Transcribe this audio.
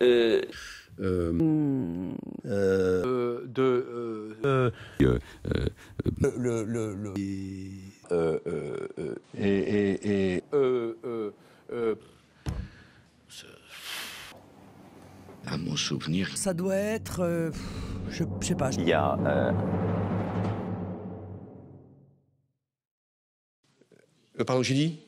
Euh, euh, de le, le, le et, et, à mon souvenir ça doit être je, je sais pas il y a pardon j'ai dit